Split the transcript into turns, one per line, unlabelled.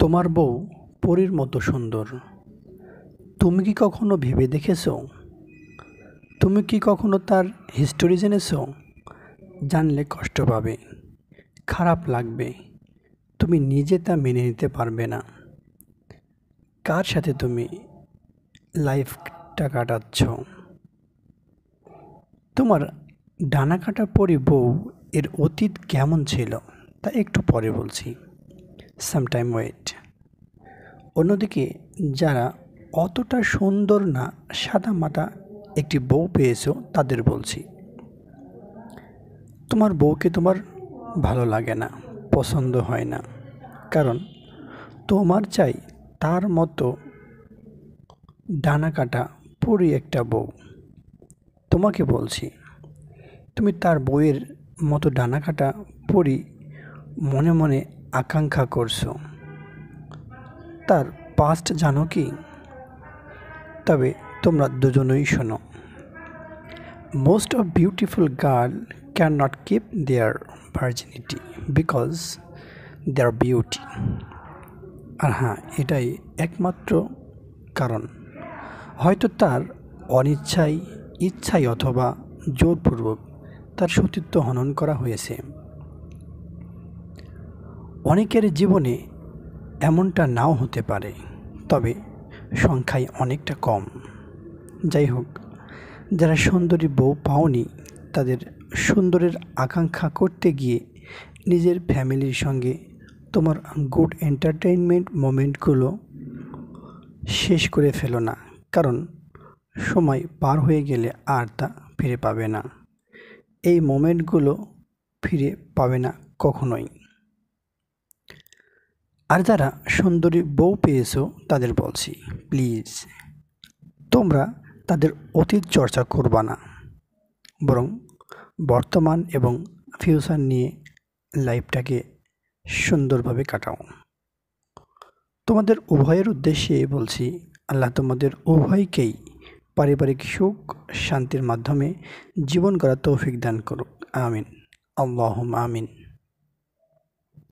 তোমার বউ পরীর মতো সুন্দর তুমি কি কখনো ভেবে দেখেছ তুমি কি কখনো তার হিস্টোরি জেনেছ জানলে কষ্ট পাবে খারাপ লাগবে তুমি নিজে তা মেনে নিতে পারবে না কার সাথে তুমি লাইফটা কাটাচ্ছ তোমার ডানা কাটা পরি বউ এর অতীত কেমন ছিল তা একটু পরে বলছি সামটাইম ওয়েট অন্যদিকে যারা অতটা সুন্দর না সাদা মাটা একটি বউ পেয়েছ তাদের বলছি তোমার বউকে তোমার ভালো লাগে না পছন্দ হয় না কারণ তোমার চাই তার মতো ডানা কাটা পরি একটা বউ তোমাকে বলছি তুমি তার বইয়ের মতো ডানা কাটা পড়ি মনে মনে আকাঙ্ক্ষা করছো তার পাস্ট জানো কি তবে তোমরা দুজনই শোনো most of beautiful girl can not keep their virginity because their beauty আর হ্যাঁ এটাই একমাত্র কারণ হয়তো তার অনিচ্ছায় ইচ্ছায় অথবা জোরপূর্বক তার সতীত্ব হনন করা হয়েছে অনেকের জীবনে এমনটা নাও হতে পারে তবে সংখ্যায় অনেকটা কম যাই হোক যারা সুন্দরী বউ পাওনি তাদের সুন্দরের আকাঙ্ক্ষা করতে গিয়ে নিজের ফ্যামিলির সঙ্গে তোমার গুড এন্টারটেনমেন্ট মোমেন্টগুলো শেষ করে ফেলো না কারণ সময় পার হয়ে গেলে আর তা ফিরে পাবে না এই মোমেন্টগুলো ফিরে পাবে না কখনোই আর যারা সুন্দরী বউ পেয়েছ তাদের বলছি প্লিজ তোমরা তাদের অতীত চর্চা করবা না বরং বর্তমান এবং ফিউচার নিয়ে লাইফটাকে সুন্দরভাবে কাটাও তোমাদের উভয়ের উদ্দেশ্যে বলছি আল্লাহ তোমাদের উভয়কেই পারিবারিক সুখ শান্তির মাধ্যমে জীবন করা তৌফিক দান করুক আমিন আল্লাহম আমিন